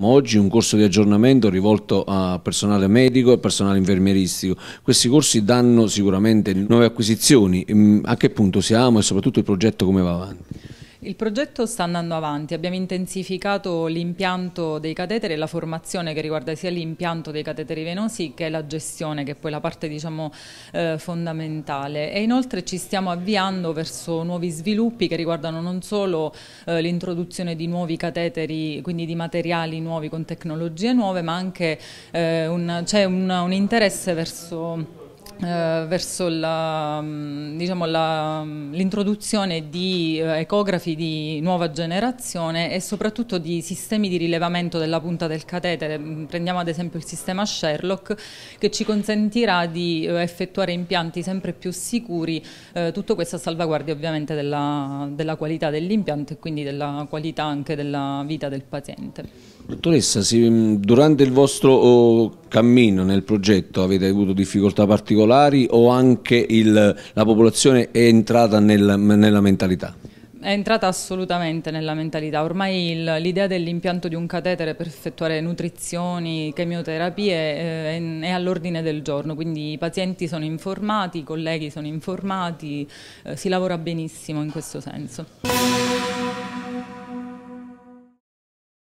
ma oggi un corso di aggiornamento rivolto a personale medico e personale infermieristico. Questi corsi danno sicuramente nuove acquisizioni. Mm, a che punto siamo e soprattutto il progetto come va avanti? Il progetto sta andando avanti, abbiamo intensificato l'impianto dei cateteri e la formazione che riguarda sia l'impianto dei cateteri venosi che la gestione, che è poi la parte diciamo, eh, fondamentale. E inoltre ci stiamo avviando verso nuovi sviluppi che riguardano non solo eh, l'introduzione di nuovi cateteri, quindi di materiali nuovi con tecnologie nuove, ma anche eh, c'è un, un interesse verso eh, verso mm, diciamo mm, l'introduzione diciamo, di eh, ecografi di nuova generazione e soprattutto di sistemi di rilevamento della punta del catetere. Mm, prendiamo ad esempio il sistema Sherlock che ci consentirà di eh, effettuare impianti sempre più sicuri, eh, tutto questo a salvaguardia ovviamente della, della qualità dell'impianto e quindi della qualità anche della vita del paziente. Dottoressa, durante il vostro oh, cammino nel progetto avete avuto difficoltà particolari o anche il, la popolazione è entrata nel, nella mentalità? È entrata assolutamente nella mentalità, ormai l'idea dell'impianto di un catetere per effettuare nutrizioni, chemioterapie eh, è, è all'ordine del giorno, quindi i pazienti sono informati, i colleghi sono informati, eh, si lavora benissimo in questo senso.